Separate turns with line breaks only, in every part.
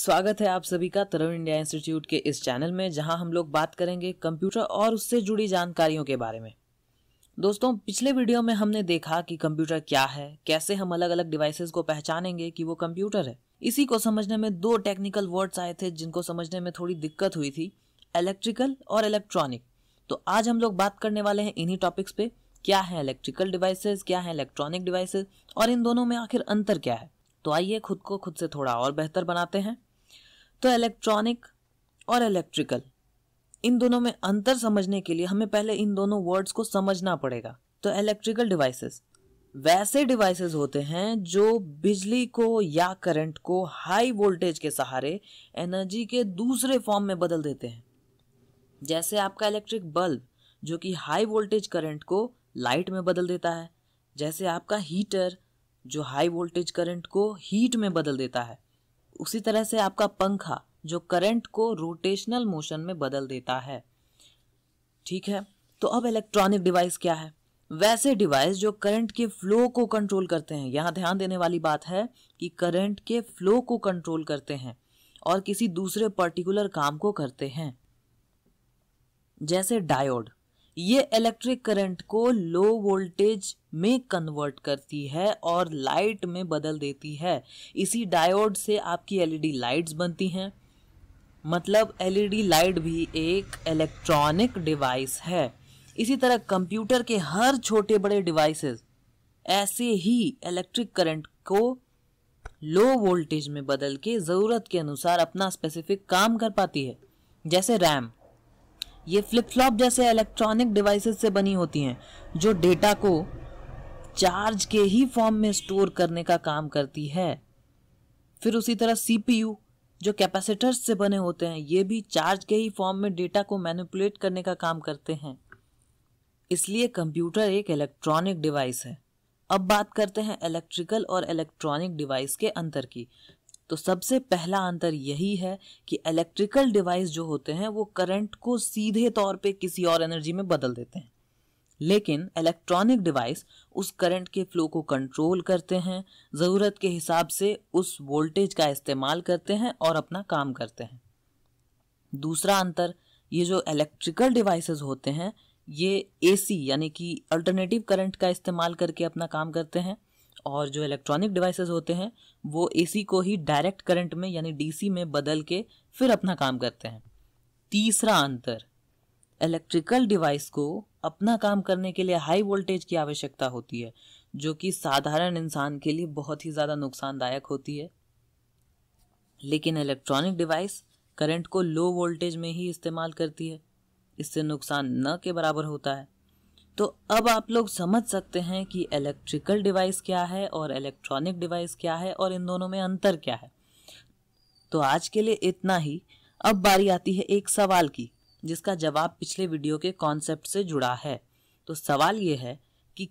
स्वागत है आप सभी का तरुण इंडिया इंस्टीट्यूट के इस चैनल में जहां हम लोग बात करेंगे कंप्यूटर और उससे जुड़ी जानकारियों के बारे में दोस्तों पिछले वीडियो में हमने देखा कि कंप्यूटर क्या है कैसे हम अलग अलग डिवाइसेस को पहचानेंगे कि वो कंप्यूटर है इसी को समझने में दो टेक्निकल वर्ड्स आए थे जिनको समझने में थोड़ी दिक्कत हुई थी इलेक्ट्रिकल और इलेक्ट्रॉनिक तो आज हम लोग बात करने वाले हैं इन्हीं टॉपिक्स पे क्या है इलेक्ट्रिकल डिवाइसेस क्या है इलेक्ट्रॉनिक डिवाइसेस और इन दोनों में आखिर अंतर क्या है तो आइए खुद को खुद से थोड़ा और बेहतर बनाते हैं तो इलेक्ट्रॉनिक और इलेक्ट्रिकल इन दोनों में अंतर समझने के लिए हमें पहले इन दोनों वर्ड्स को समझना पड़ेगा तो इलेक्ट्रिकल डिवाइसेस वैसे डिवाइसेस होते हैं जो बिजली को या करंट को हाई वोल्टेज के सहारे एनर्जी के दूसरे फॉर्म में बदल देते हैं जैसे आपका इलेक्ट्रिक बल्ब जो कि हाई वोल्टेज करंट को लाइट में बदल देता है जैसे आपका हीटर जो हाई वोल्टेज करंट को हीट में बदल देता है उसी तरह से आपका पंखा जो करंट को रोटेशनल मोशन में बदल देता है ठीक है तो अब इलेक्ट्रॉनिक डिवाइस क्या है वैसे डिवाइस जो करंट के फ्लो को कंट्रोल करते हैं यहां ध्यान देने वाली बात है कि करंट के फ्लो को कंट्रोल करते हैं और किसी दूसरे पर्टिकुलर काम को करते हैं जैसे डायोड ये इलेक्ट्रिक करंट को लो वोल्टेज में कन्वर्ट करती है और लाइट में बदल देती है इसी डायोड से आपकी एलईडी लाइट्स बनती हैं मतलब एलईडी लाइट भी एक इलेक्ट्रॉनिक डिवाइस है इसी तरह कंप्यूटर के हर छोटे बड़े डिवाइसेस ऐसे ही इलेक्ट्रिक करंट को लो वोल्टेज में बदल के ज़रूरत के अनुसार अपना स्पेसिफिक काम कर पाती है जैसे रैम ये फ्लिप फ्लॉप जैसे इलेक्ट्रॉनिक डिवाइसेस से बनी होती हैं जो डेटा को चार्ज के ही फॉर्म में स्टोर करने का काम करती है फिर उसी तरह सीपीयू जो कैपेसिटर्स से बने होते हैं ये भी चार्ज के ही फॉर्म में डेटा को मैनिपुलेट करने का काम करते हैं इसलिए कंप्यूटर एक इलेक्ट्रॉनिक डिवाइस है अब बात करते हैं इलेक्ट्रिकल और इलेक्ट्रॉनिक डिवाइस के अंतर की तो सबसे पहला अंतर यही है कि इलेक्ट्रिकल डिवाइस जो होते हैं वो करंट को सीधे तौर पे किसी और एनर्जी में बदल देते हैं लेकिन इलेक्ट्रॉनिक डिवाइस उस करंट के फ्लो को कंट्रोल करते हैं ज़रूरत के हिसाब से उस वोल्टेज का इस्तेमाल करते हैं और अपना काम करते हैं दूसरा अंतर ये जो इलेक्ट्रिकल डिवाइसेस होते हैं ये एसी यानी कि अल्टरनेटिव करंट का इस्तेमाल करके अपना काम करते हैं और जो इलेक्ट्रॉनिक डिवाइसेस होते हैं वो एसी को ही डायरेक्ट करंट में यानी डीसी में बदल के फिर अपना काम करते हैं तीसरा अंतर इलेक्ट्रिकल डिवाइस को अपना काम करने के लिए हाई वोल्टेज की आवश्यकता होती है जो कि साधारण इंसान के लिए बहुत ही ज़्यादा नुकसानदायक होती है लेकिन इलेक्ट्रॉनिक डिवाइस करंट को लो वोल्टेज में ही इस्तेमाल करती है इससे नुकसान न के बराबर होता है तो अब आप लोग समझ सकते हैं कि इलेक्ट्रिकल डिवाइस क्या है और इलेक्ट्रॉनिक डिवाइस क्या है और इन दोनों में अंतर क्या है तो आज के लिए इतना ही अब बारी आती है एक सवाल की जिसका जवाब पिछले वीडियो के कॉन्सेप्ट से जुड़ा है तो सवाल ये है कि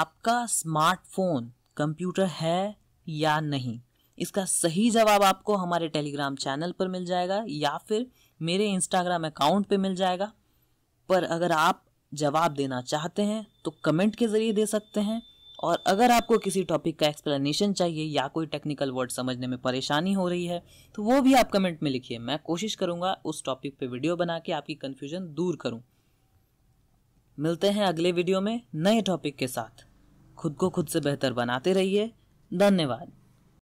आपका स्मार्टफोन कंप्यूटर है या नहीं इसका सही जवाब आपको हमारे टेलीग्राम चैनल पर मिल जाएगा या फिर मेरे इंस्टाग्राम अकाउंट पे मिल जाएगा पर अगर आप जवाब देना चाहते हैं तो कमेंट के ज़रिए दे सकते हैं और अगर आपको किसी टॉपिक का एक्सप्लेनेशन चाहिए या कोई टेक्निकल वर्ड समझने में परेशानी हो रही है तो वो भी आप कमेंट में लिखिए मैं कोशिश करूँगा उस टॉपिक पे वीडियो बना के आपकी कन्फ्यूजन दूर करूँ मिलते हैं अगले वीडियो में नए टॉपिक के साथ खुद को खुद से बेहतर बनाते रहिए धन्यवाद